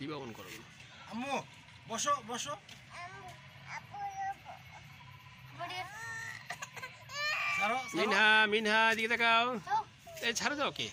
দিবা অন করো আম্মু বসো বসো মিনহা মিনহা দিকে তাকাও ছাড়ো যাও কি